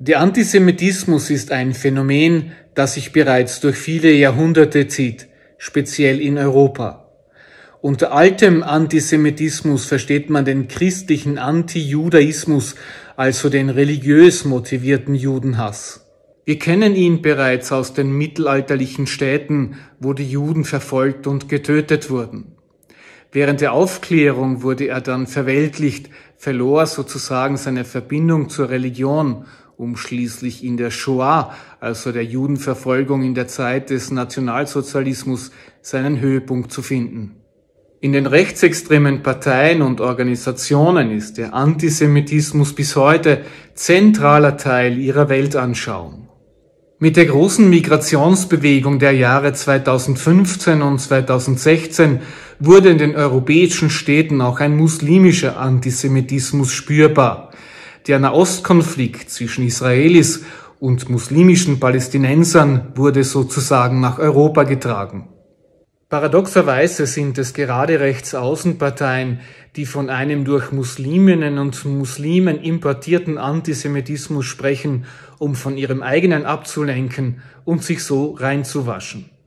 Der Antisemitismus ist ein Phänomen, das sich bereits durch viele Jahrhunderte zieht, speziell in Europa. Unter altem Antisemitismus versteht man den christlichen Antijudaismus, also den religiös motivierten Judenhass. Wir kennen ihn bereits aus den mittelalterlichen Städten, wo die Juden verfolgt und getötet wurden. Während der Aufklärung wurde er dann verweltlicht, verlor sozusagen seine Verbindung zur Religion um schließlich in der Shoah, also der Judenverfolgung in der Zeit des Nationalsozialismus, seinen Höhepunkt zu finden. In den rechtsextremen Parteien und Organisationen ist der Antisemitismus bis heute zentraler Teil ihrer Weltanschauung. Mit der großen Migrationsbewegung der Jahre 2015 und 2016 wurde in den europäischen Städten auch ein muslimischer Antisemitismus spürbar. Der Nahostkonflikt zwischen Israelis und muslimischen Palästinensern wurde sozusagen nach Europa getragen. Paradoxerweise sind es gerade Rechtsaußenparteien, die von einem durch Musliminnen und Muslimen importierten Antisemitismus sprechen, um von ihrem eigenen abzulenken und sich so reinzuwaschen.